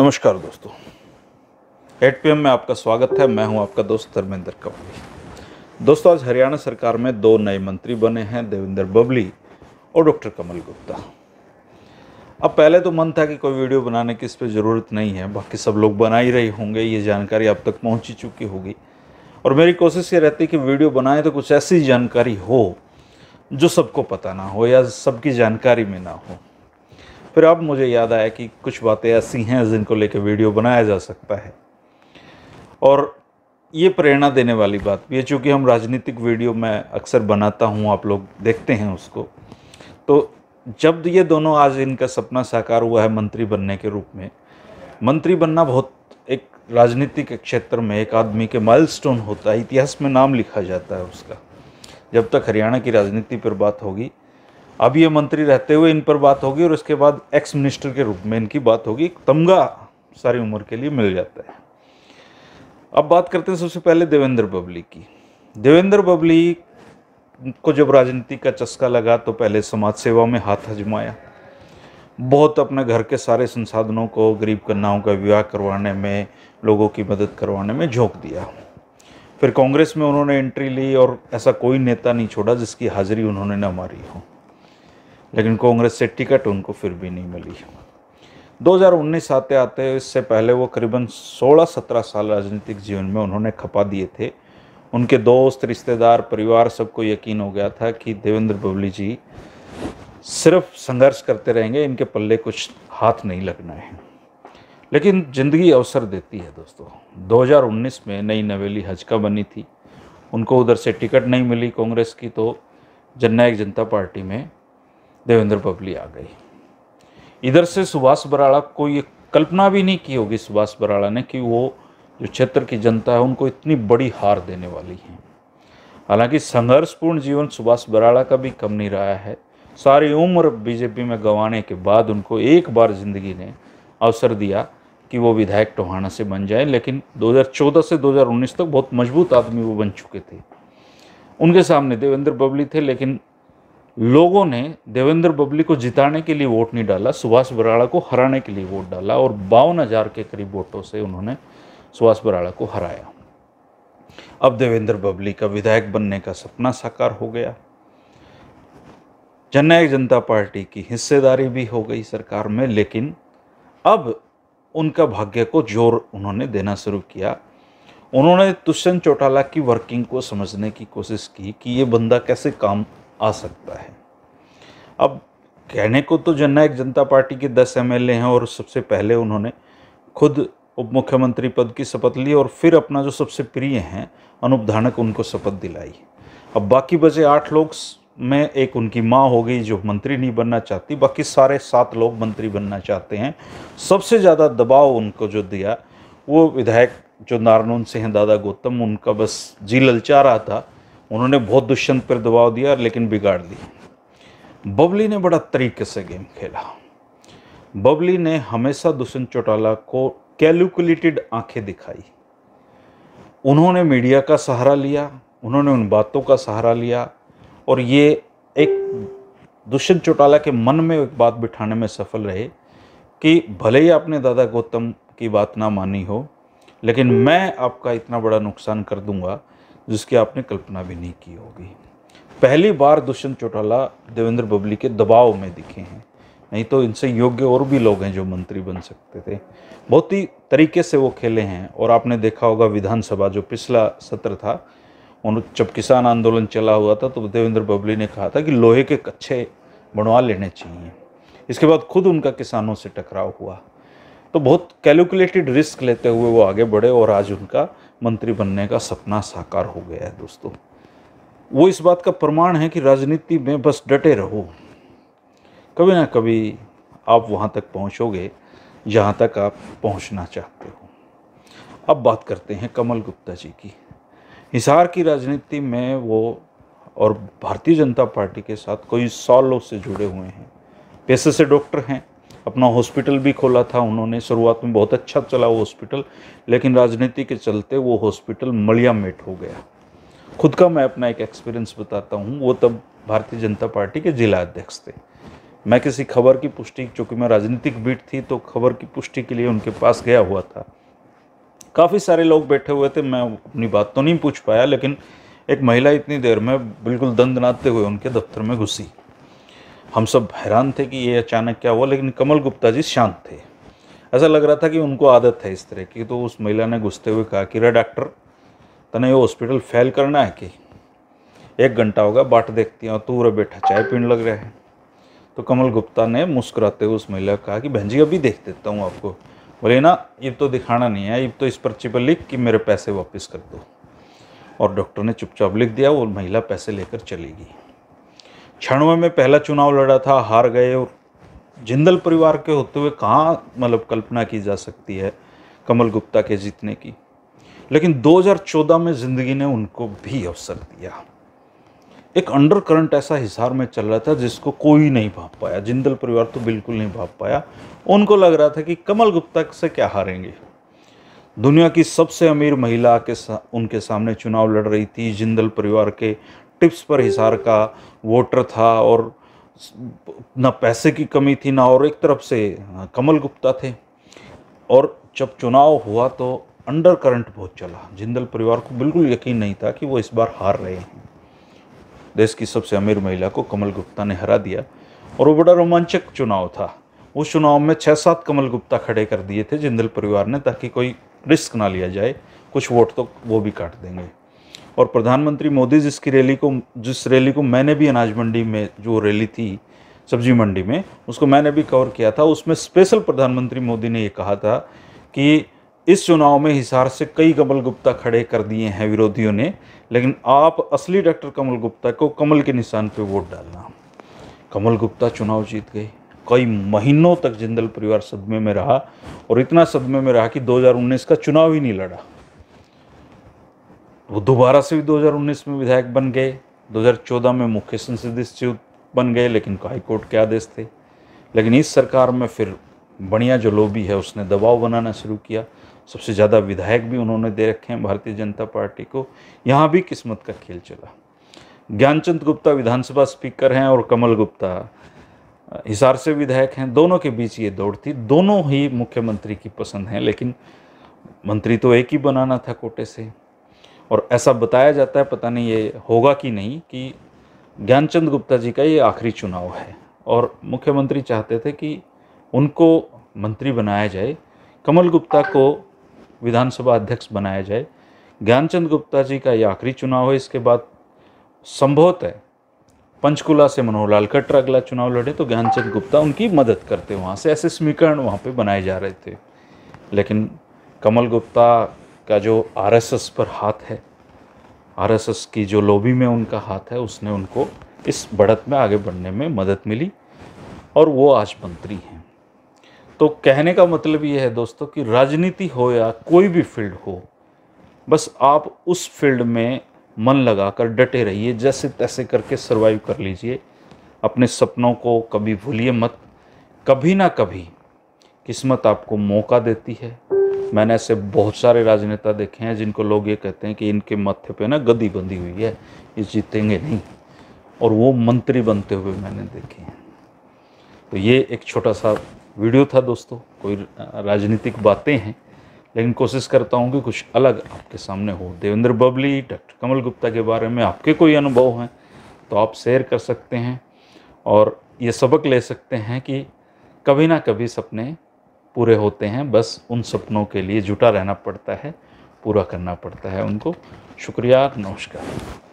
नमस्कार दोस्तों eight P में आपका स्वागत है मैं हूं आपका दोस्त धर्मेंद्र कवली दोस्तों आज हरियाणा सरकार में दो नए मंत्री बने हैं देवेंद्र बबली और डॉक्टर कमल गुप्ता अब पहले तो मन था कि कोई वीडियो बनाने की इस पर ज़रूरत नहीं है बाकी सब लोग बना ही रहे होंगे ये जानकारी अब तक पहुँच ही चुकी होगी और मेरी कोशिश ये रहती कि वीडियो बनाएं तो कुछ ऐसी जानकारी हो जो सबको पता ना हो या सबकी जानकारी में ना हो फिर अब मुझे याद आया कि कुछ बातें ऐसी हैं जिनको लेकर वीडियो बनाया जा सकता है और ये प्रेरणा देने वाली बात भी है चूँकि हम राजनीतिक वीडियो मैं अक्सर बनाता हूँ आप लोग देखते हैं उसको तो जब ये दोनों आज इनका सपना साकार हुआ है मंत्री बनने के रूप में मंत्री बनना बहुत एक राजनीतिक क्षेत्र में एक आदमी के माइलस्टोन होता है इतिहास में नाम लिखा जाता है उसका जब तक हरियाणा की राजनीति पर बात होगी अब ये मंत्री रहते हुए इन पर बात होगी और उसके बाद एक्स मिनिस्टर के रूप में इनकी बात होगी तमगा सारी उम्र के लिए मिल जाता है अब बात करते हैं सबसे पहले देवेंद्र बबली की देवेंद्र बबली को जब राजनीति का चस्का लगा तो पहले समाज सेवा में हाथ हजमाया बहुत अपने घर के सारे संसाधनों को गरीब कन्याओं का विवाह करवाने में लोगों की मदद करवाने में झोंक दिया फिर कांग्रेस में उन्होंने एंट्री ली और ऐसा कोई नेता नहीं छोड़ा जिसकी हाजिरी उन्होंने न मारी हो लेकिन कांग्रेस से टिकट उनको फिर भी नहीं मिली 2019 आते आते इससे पहले वो करीबन 16-17 साल राजनीतिक जीवन में उन्होंने खपा दिए थे उनके दोस्त रिश्तेदार परिवार सबको यकीन हो गया था कि देवेंद्र बबली जी सिर्फ संघर्ष करते रहेंगे इनके पल्ले कुछ हाथ नहीं लगना है लेकिन ज़िंदगी अवसर देती है दोस्तों 2019 में नई नवेली हजका बनी थी उनको उधर से टिकट नहीं मिली कांग्रेस की तो जननायक जनता पार्टी में देवेंद्र बबली आ गई इधर से सुभाष बराड़ा को ये कल्पना भी नहीं की होगी सुभाष बराड़ा ने कि वो जो क्षेत्र की जनता है उनको इतनी बड़ी हार देने वाली है हालांकि संघर्षपूर्ण जीवन सुभाष बराड़ा का भी कम नहीं रहा है सारी उम्र बीजेपी में गंवाने के बाद उनको एक बार ज़िंदगी ने अवसर दिया कि वो विधायक टोहाना से बन जाए लेकिन 2014 से 2019 तक बहुत मजबूत आदमी वो बन चुके थे उनके सामने देवेंद्र बबली थे लेकिन लोगों ने देवेंद्र बबली को जिताने के लिए वोट नहीं डाला सुभाष बराड़ा को हराने के लिए वोट डाला और बावन हज़ार के करीब वोटों से उन्होंने सुभाष बराड़ा को हराया अब देवेंद्र बबली का विधायक बनने का सपना साकार हो गया जननायक जनता पार्टी की हिस्सेदारी भी हो गई सरकार में लेकिन अब उनका भाग्य को जोर उन्होंने देना शुरू किया उन्होंने दुष्यंत चौटाला की वर्किंग को समझने की कोशिश की कि ये बंदा कैसे काम आ सकता है अब कहने को तो जननायक जनता पार्टी के दस एम हैं और सबसे पहले उन्होंने खुद उप मुख्यमंत्री पद की शपथ ली और फिर अपना जो सबसे प्रिय हैं अनुप धानक उनको शपथ दिलाई अब बाकी बचे आठ लोग में एक उनकी माँ हो गई जो मंत्री नहीं बनना चाहती बाकी सारे सात लोग मंत्री बनना चाहते हैं सबसे ज़्यादा दबाव उनको जो दिया वो विधायक जो नारनून सिंह दादा गौतम उनका बस जी ललचा रहा था उन्होंने बहुत दुष्यंत पर दबाव दिया लेकिन बिगाड़ दी बबली ने बड़ा तरीके से गेम खेला बबली ने हमेशा दुष्यंत चौटाला को कैलकुलेटेड आंखें दिखाई उन्होंने मीडिया का सहारा लिया उन्होंने उन बातों का सहारा लिया और ये एक दुष्यंत चौटाला के मन में एक बात बिठाने में सफल रहे कि भले ही आपने दादा गौतम की बात ना मानी हो लेकिन मैं आपका इतना बड़ा नुकसान कर दूंगा जिसकी आपने कल्पना भी नहीं की होगी पहली बार दुष्यंत चौटाला देवेंद्र बबली के दबाव में दिखे हैं नहीं तो इनसे योग्य और भी लोग हैं जो मंत्री बन सकते थे बहुत ही तरीके से वो खेले हैं और आपने देखा होगा विधानसभा जो पिछला सत्र था उन जब किसान आंदोलन चला हुआ था तो देवेंद्र बबली ने कहा था कि लोहे के कच्चे बनवा लेने चाहिए इसके बाद खुद उनका किसानों से टकराव हुआ तो बहुत कैलकुलेटेड रिस्क लेते हुए वो आगे बढ़े और आज उनका मंत्री बनने का सपना साकार हो गया है दोस्तों वो इस बात का प्रमाण है कि राजनीति में बस डटे रहो कभी ना कभी आप वहाँ तक पहुँचोगे जहाँ तक आप पहुँचना चाहते हो अब बात करते हैं कमल गुप्ता जी की हिसार की राजनीति में वो और भारतीय जनता पार्टी के साथ कोई सौ लोग से जुड़े हुए हैं पैसे से डॉक्टर हैं अपना हॉस्पिटल भी खोला था उन्होंने शुरुआत में बहुत अच्छा चला वो हॉस्पिटल लेकिन राजनीति के चलते वो हॉस्पिटल मलियामेट हो गया खुद का मैं अपना एक एक्सपीरियंस बताता हूँ वो तब भारतीय जनता पार्टी के जिला अध्यक्ष थे मैं किसी खबर की पुष्टि चूँकि मैं राजनीतिक बीट थी तो खबर की पुष्टि के लिए उनके पास गया हुआ था काफ़ी सारे लोग बैठे हुए थे मैं अपनी बात तो नहीं पूछ पाया लेकिन एक महिला इतनी देर में बिल्कुल दंद नाते हुए उनके दफ्तर में घुसी हम सब हैरान थे कि ये अचानक क्या हुआ लेकिन कमल गुप्ता जी शांत थे ऐसा लग रहा था कि उनको आदत है इस तरह की तो उस महिला ने घुसते हुए कहा कि रे डॉक्टर तने ये हॉस्पिटल फैल करना है कि एक घंटा होगा बाट देखती हूँ तू रे बैठा चाय पीने लग रहा है तो कमल गुप्ता ने मुस्कुराते हुए उस महिला को कहा कि बहन जी अभी देख देता हूँ आपको बोले ना ये तो दिखाना नहीं है ये तो इस पर्ची पर लिख कि मेरे पैसे वापस कर दो और डॉक्टर ने चुपचाप लिख दिया वो महिला पैसे लेकर चली गई छियानवे में पहला चुनाव लड़ा था हार गए और जिंदल परिवार के होते हुए कहाँ मतलब कल्पना की जा सकती है कमल गुप्ता के जीतने की लेकिन 2014 में ज़िंदगी ने उनको भी अवसर दिया एक अंडर करंट ऐसा हिसार में चल रहा था जिसको कोई नहीं भाप पाया जिंदल परिवार तो बिल्कुल नहीं भाप पाया उनको लग रहा था कि कमल गुप्ता से क्या हारेंगे दुनिया की सबसे अमीर महिला के सा, उनके सामने चुनाव लड़ रही थी जिंदल परिवार के टिप्स पर हिसार का वोटर था और ना पैसे की कमी थी ना और एक तरफ से हाँ, कमल गुप्ता थे और जब चुनाव हुआ तो अंडर करंट बहुत चला जिंदल परिवार को बिल्कुल यकीन नहीं था कि वो इस बार हार रहे हैं देश की सबसे अमीर महिला को कमल गुप्ता ने हरा दिया और वो बड़ा रोमांचक चुनाव था उस चुनाव में छः सात कमल गुप्ता खड़े कर दिए थे जिंदल परिवार ने ताकि कोई रिस्क ना लिया जाए कुछ वोट तो वो भी काट देंगे और प्रधानमंत्री मोदी जिसकी रैली को जिस रैली को मैंने भी अनाज मंडी में जो रैली थी सब्जी मंडी में उसको मैंने भी कवर किया था उसमें स्पेशल प्रधानमंत्री मोदी ने ये कहा था कि इस चुनाव में हिसार से कई कमल गुप्ता खड़े कर दिए हैं विरोधियों ने लेकिन आप असली डॉक्टर कमल गुप्ता को कमल के निशान पर वोट डालना कमल गुप्ता चुनाव जीत गए कई महीनों तक जिंदल परिवार सदमे में रहा और इतना सदमे में रहा कि 2019 का चुनाव ही नहीं लड़ा वो दोबारा से भी 2019 में विधायक बन गए 2014 में मुख्य संसदीय सचिव बन गए लेकिन हाईकोर्ट के आदेश थे लेकिन इस सरकार में फिर बढ़िया जो लोबी है उसने दबाव बनाना शुरू किया सबसे ज़्यादा विधायक भी उन्होंने दे रखे हैं भारतीय जनता पार्टी को यहाँ भी किस्मत का खेल चला ज्ञानचंद गुप्ता विधानसभा स्पीकर हैं और कमल गुप्ता हिसार से विधायक हैं दोनों के बीच ये दौड़ थी दोनों ही मुख्यमंत्री की पसंद हैं लेकिन मंत्री तो एक ही बनाना था कोटे से और ऐसा बताया जाता है पता नहीं ये होगा कि नहीं कि ज्ञानचंद गुप्ता जी का ये आखिरी चुनाव है और मुख्यमंत्री चाहते थे कि उनको मंत्री बनाया जाए कमल गुप्ता को विधानसभा अध्यक्ष बनाया जाए ज्ञानचंद गुप्ता जी का ये आखिरी चुनाव है इसके बाद संभवत है पंचकुला से मनोहर लाल खट्टर अगला चुनाव लड़े तो ज्ञानचंद गुप्ता उनकी मदद करते वहाँ से ऐसे समीकरण वहाँ पे बनाए जा रहे थे लेकिन कमल गुप्ता का जो आरएसएस पर हाथ है आरएसएस की जो लोबी में उनका हाथ है उसने उनको इस बढ़त में आगे बढ़ने में मदद मिली और वो आज मंत्री हैं तो कहने का मतलब ये है दोस्तों कि राजनीति हो या कोई भी फील्ड हो बस आप उस फील्ड में मन लगाकर डटे रहिए जैसे तैसे करके सर्वाइव कर लीजिए अपने सपनों को कभी भूलिए मत कभी ना कभी किस्मत आपको मौका देती है मैंने ऐसे बहुत सारे राजनेता देखे हैं जिनको लोग ये कहते हैं कि इनके मत्थे पे ना गद्दी बंधी हुई है ये जीतेंगे नहीं और वो मंत्री बनते हुए मैंने देखे हैं तो ये एक छोटा सा वीडियो था दोस्तों कोई राजनीतिक बातें हैं लेकिन कोशिश करता हूँ कि कुछ अलग आपके सामने हो देवेंद्र बबली डॉक्टर कमल गुप्ता के बारे में आपके कोई अनुभव हैं तो आप शेयर कर सकते हैं और ये सबक ले सकते हैं कि कभी ना कभी सपने पूरे होते हैं बस उन सपनों के लिए जुटा रहना पड़ता है पूरा करना पड़ता है उनको शुक्रिया नमस्कार